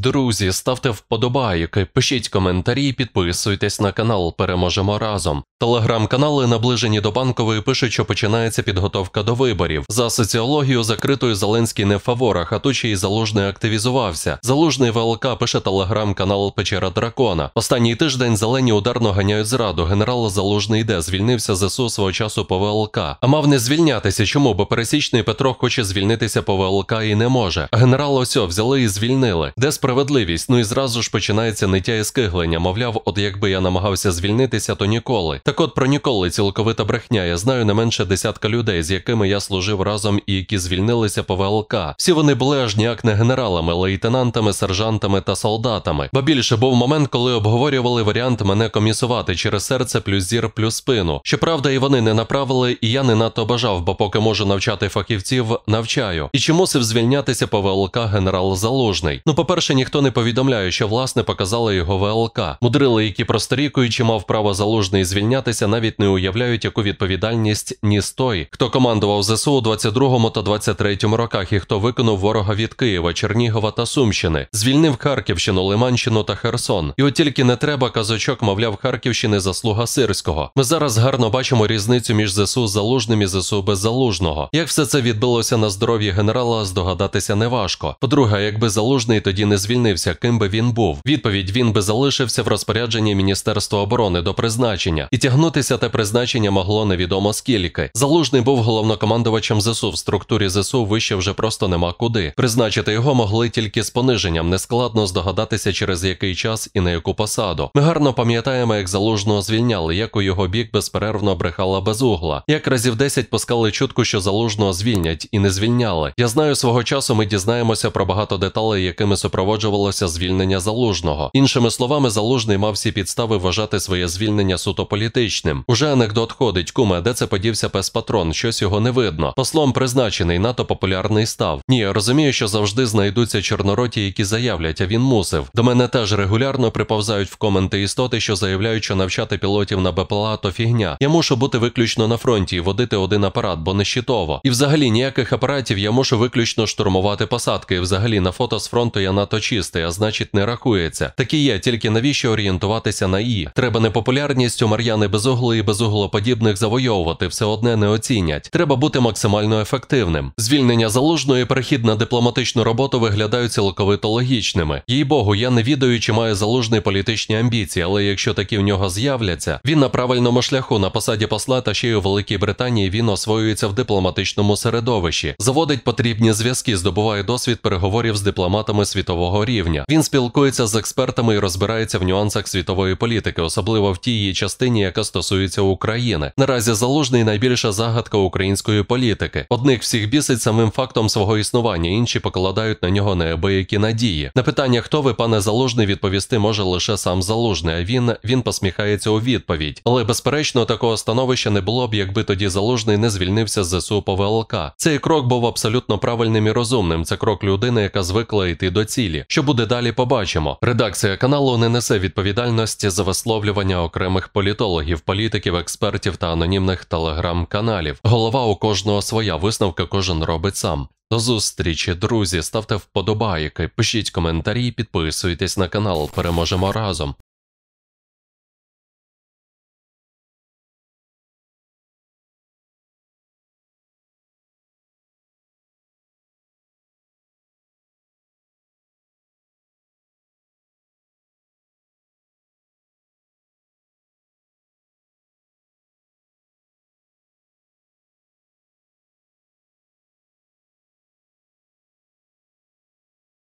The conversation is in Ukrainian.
Друзі, ставте вподобайки, пишіть коментарі, підписуйтесь на канал, переможемо разом. Телеграм-канали, наближені до банкової, пишуть, що починається підготовка до виборів. За соціологію закритою Зеленський не в фаворах, а тут ще й залужний активізувався. Залужний ВЛК пише телеграм-канал Печера Дракона. Останній тиждень зелені ударно ганяють зраду. Генерал Залужний йде, звільнився ЗСУ свого часу по ВЛК. А мав не звільнятися. Чому? Бо пересічний Петро хоче звільнитися по ВЛК і не може. Генерал Осьо взяли і звільнили. Де справедливість. Ну і зразу ж починається ниття і скиглення. Мовляв, от якби я намагався звільнитися, то ніколи. Так от про ніколи цілковита брехня. Я знаю не менше десятка людей, з якими я служив разом і які звільнилися по ВЛК. Всі вони були аж ніяк не генералами, лейтенантами, сержантами та солдатами. Ба більше був момент, коли обговорювали варіант мене комісувати через серце, плюс зір, плюс спину. Щоправда, і вони не направили, і я не надто бажав, бо поки можу навчати фахівців, навчаю. І чи мусив звільнятися по ВЛК генерал Залужний? Ну, по перше, ніхто не повідомляє, що власне показали його ВЛК. Мудрили, які просторікуючи, мав право залужний звільнятися, навіть не уявляють, яку відповідальність ніс той, хто командував ЗСУ у 22-му та 23-му роках, і хто виконав ворога від Києва, Чернігова та Сумщини, звільнив Харківщину, Лиманщину та Херсон. І от тільки не треба казочок, мовляв, Харківщини заслуга сирського. Ми зараз гарно бачимо різницю між ЗСУ залужним і ЗСУ беззалужного. Як все це відбилося на здоров'ї генерала, здогадатися неважко. По-друге, якби залужний тоді не звільнив, звільнився, ким би він був. Відповідь він би залишився в розпорядженні Міністерства оборони до призначення, і тягнутися те призначення могло невідомо скільки. Залужний був головнокомандувачем ЗСУ в структурі ЗСУ вище вже просто нема куди. Призначити його могли тільки з пониженням, нескладно здогадатися, через який час і на яку посаду. Ми гарно пам'ятаємо, як залужного звільняли, як у його бік безперервно брехала без угла. Як разів 10 пускали чутку, що залужного звільнять і не звільняли. Я знаю, свого часу ми дізнаємося про багато деталей, якими супроводжують супроводжувалося звільнення залужного. Іншими словами, залужний мав всі підстави вважати своє звільнення суто політичним. Уже анекдот ходить, куме, де це подівся пес патрон, щось його не видно. Послом призначений НАТО популярний став. Ні, я розумію, що завжди знайдуться чорнороті, які заявлять, а він мусив. До мене теж регулярно приповзають в коменти істоти, що заявляють, що навчати пілотів на БПЛА то фігня. Я мушу бути виключно на фронті і водити один апарат, бо не щитово. І взагалі ніяких апаратів я мушу виключно штурмувати посадки. І взагалі на фото з фронту я НАТО чистий, а значить не рахується. Такі є, тільки навіщо орієнтуватися на І. Треба непопулярністю Мар'яни Безугли і безуглоподібних завойовувати, все одне не оцінять. Треба бути максимально ефективним. Звільнення залужної перехід на дипломатичну роботу виглядають цілковито логічними. Їй Богу, я не відаю, чи має залужний політичні амбіції, але якщо такі в нього з'являться, він на правильному шляху на посаді посла та ще й у Великій Британії він освоюється в дипломатичному середовищі, заводить потрібні зв'язки, здобуває досвід переговорів з дипломатами світового світового рівня. Він спілкується з експертами і розбирається в нюансах світової політики, особливо в тій її частині, яка стосується України. Наразі заложний найбільша загадка української політики. Одних всіх бісить самим фактом свого існування, інші покладають на нього неабиякі надії. На питання, хто ви, пане заложний, відповісти може лише сам залужний. А він він посміхається у відповідь. Але безперечно, такого становища не було б, якби тоді заложний не звільнився з ЗСУ по ВЛК. Цей крок був абсолютно правильним і розумним. Це крок людини, яка звикла йти до цілі. Що буде далі, побачимо. Редакція каналу не несе відповідальності за висловлювання окремих політологів, політиків, експертів та анонімних телеграм-каналів. Голова у кожного своя висновка кожен робить сам. До зустрічі, друзі. Ставте вподобайки, пишіть коментарі, підписуйтесь на канал. Переможемо разом.